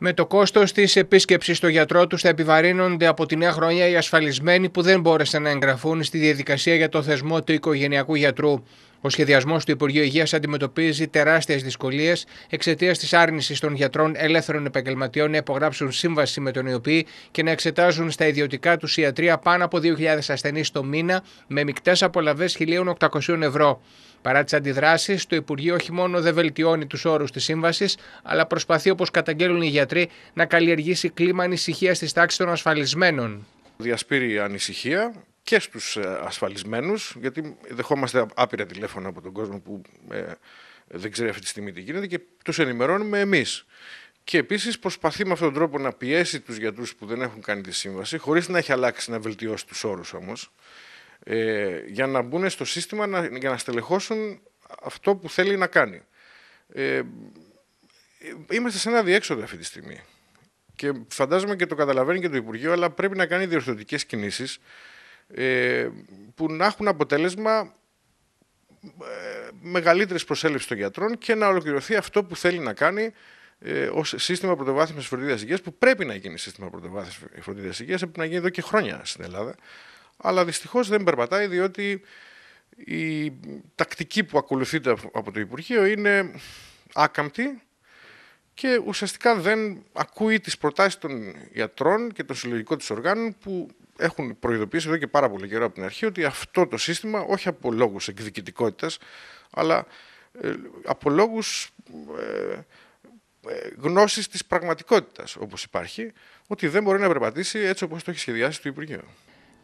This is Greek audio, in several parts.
Με το κόστος της επίσκεψης στο γιατρό τους θα επιβαρύνονται από τη νέα χρονιά οι ασφαλισμένοι που δεν μπόρεσαν να εγγραφούν στη διαδικασία για το θεσμό του οικογενειακού γιατρού. Ο σχεδιασμός του Υπουργείου Υγείας αντιμετωπίζει τεράστιες δυσκολίες εξαιτίας της άρνησης των γιατρών ελεύθερων επαγγελματιών να υπογράψουν σύμβαση με τον ΙΟΠΗ και να εξετάζουν στα ιδιωτικά του ιατρία πάνω από 2.000 ασθενείς το μήνα με μεικτές απολαυές 1.800 ευρώ. Παρά τις αντιδράσεις, το Υπουργείο όχι μόνο δεν βελτιώνει τους όρους της σύμβασης, αλλά προσπαθεί, όπως καταγγέλουν οι γιατροί, να καλλιεργήσει κλίμα ανησυχίας της τάξης των ασφαλισμένων. Διασπείρει ανησυχία και στους ε, ασφαλισμένους, γιατί δεχόμαστε άπειρα τηλέφωνα από τον κόσμο που ε, δεν ξέρει αυτή τη στιγμή τι γίνεται και τους ενημερώνουμε εμείς. Και επίσης προσπαθεί με αυτόν τον τρόπο να πιέσει τους γιατρούς που δεν έχουν κάνει τη σύμβαση, χωρίς να έχει αλλάξει να βελτιώσει τους όρους όμως, ε, για να μπουν στο σύστημα να, για να στελεχώσουν αυτό που θέλει να κάνει. Ε, είμαστε σε ένα διέξοδο αυτή τη στιγμή. Και φαντάζομαι και το καταλαβαίνει και το Υπουργείο, αλλά πρέπει να κάνει διορθωτικές κινήσεις ε, που να έχουν αποτέλεσμα ε, μεγαλύτερης προσέλευσης των γιατρών και να ολοκληρωθεί αυτό που θέλει να κάνει ε, ως σύστημα πρωτοβάθμιας φροντίδας υγείας, που πρέπει να γίνει σύστημα πρωτοβάθμιας φροντίδας υγείας, πρέπει να γίνει εδώ και χρόνια στην Ελλάδα. Αλλά δυστυχώς δεν περπατάει, διότι η τακτική που ακολουθείται από το Υπουργείο είναι άκαμπτη και ουσιαστικά δεν ακούει τις προτάσεις των γιατρών και των συλλογικών της οργάνων που έχουν προειδοποιήσει εδώ και πάρα πολύ καιρό από την αρχή ότι αυτό το σύστημα όχι από λόγους εκδικητικότητας, αλλά ε, από λόγους ε, ε, γνώσης της πραγματικότητας όπως υπάρχει, ότι δεν μπορεί να περπατήσει έτσι όπως το έχει σχεδιάσει το Υπουργείο.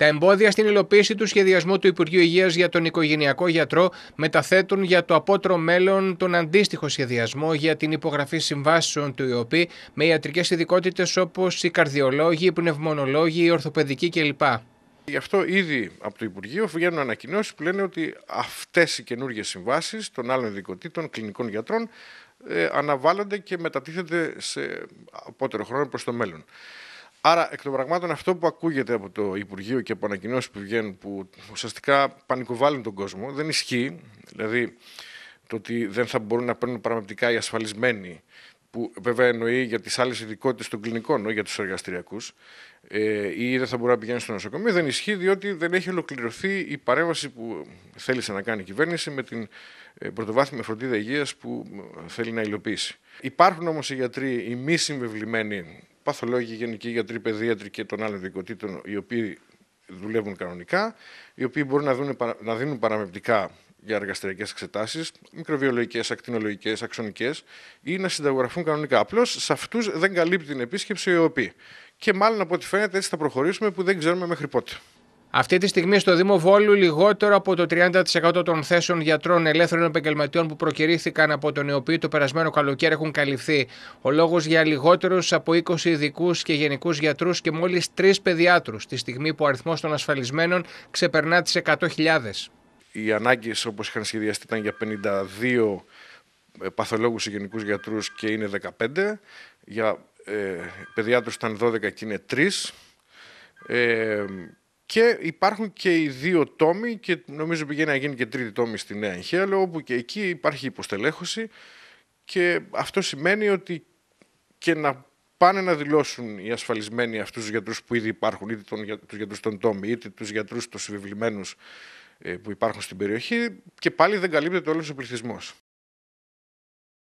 Τα εμπόδια στην υλοποίηση του σχεδιασμού του Υπουργείου Υγείας για τον οικογενειακό γιατρό μεταθέτουν για το απότρο μέλλον τον αντίστοιχο σχεδιασμό για την υπογραφή συμβάσεων του ΙΟΠΗ με ιατρικές ειδικότητες όπως οι καρδιολόγοι, οι πνευμονολόγοι, οι ορθοπαιδικοί κλπ. Γι' αυτό ήδη από το Υπουργείο βγαίνουν ανακοινώσεις που λένε ότι αυτές οι καινούργιες συμβάσεις των άλλων ειδικοτήτων κλινικών γιατρών ε, αναβάλλονται και μετατίθενται σε απότερο χρόνο προς το μέλλον. Άρα, εκ των πραγμάτων, αυτό που ακούγεται από το Υπουργείο και από ανακοινώσεις που βγαίνουν, που ουσιαστικά πανικοβάλλουν τον κόσμο, δεν ισχύει. Δηλαδή, το ότι δεν θα μπορούν να παίρνουν πραγματικά οι ασφαλισμένοι, που βέβαια εννοεί για τις άλλες ειδικότητες των κλινικών, όχι για τους εργαστηριακούς, ε, ή δεν θα μπορούν να πηγαίνουν στο νοσοκομείο, δεν ισχύει διότι δεν έχει ολοκληρωθεί η παρέμβαση που θέλησε να κάνει η κυβέρνηση με την ε, πρωτοβάθμια φροντίδα υγείας που θέλει να υλοποιήσει. Υπάρχουν όμως οι γιατροί, οι μη συμβεβλημένοι παθολόγοι, γενικοί γιατροί, παιδιάτροι και των άλλων δικοτήτων, οι οποίοι δουλεύουν κανονικά, οι οποίοι μπορούν να, δουν, να δίνουν παραμεπτικά για εργαστηριακές εξετάσεις, μικροβιολογικές, ακτινολογικές, αξονικές ή να συνταγογραφούν κανονικά. Απλώς σε αυτούς δεν καλύπτει την επίσκεψη οι ΟΠΗ. Και μάλλον από ό,τι φαίνεται έτσι θα προχωρήσουμε που δεν ξέρουμε μέχρι πότε. Αυτή τη στιγμή στο Δήμο Βόλου λιγότερο από το 30% των θέσεων γιατρών ελεύθερων επαγγελματιών που προκυρήθηκαν από τον νεοποιή το περασμένο καλοκαίρι έχουν καλυφθεί. Ο λόγος για λιγότερους από 20 ειδικούς και γενικούς γιατρούς και μόλις 3 παιδιάτρους, τη στιγμή που ο αριθμός των ασφαλισμένων ξεπερνά τις 100.000. Οι ανάγκες όπως είχαν σχεδιαστεί ήταν για 52 ε, παθολόγους και γενικούς γιατρούς και είναι 15. Για ε, ήταν 12 και είναι 3. Και υπάρχουν και οι δύο τόμοι και νομίζω πηγαίνει να γίνει και τρίτη τόμη στη Νέα όπου και εκεί υπάρχει υποστελέχωση και αυτό σημαίνει ότι και να πάνε να δηλώσουν οι ασφαλισμένοι αυτούς τους γιατρούς που ήδη υπάρχουν, είτε τον, τους γιατρούς των τόμι, είτε τους γιατρούς των συμβιβλημένους ε, που υπάρχουν στην περιοχή και πάλι δεν καλύπτεται όλος ο πληθυσμός.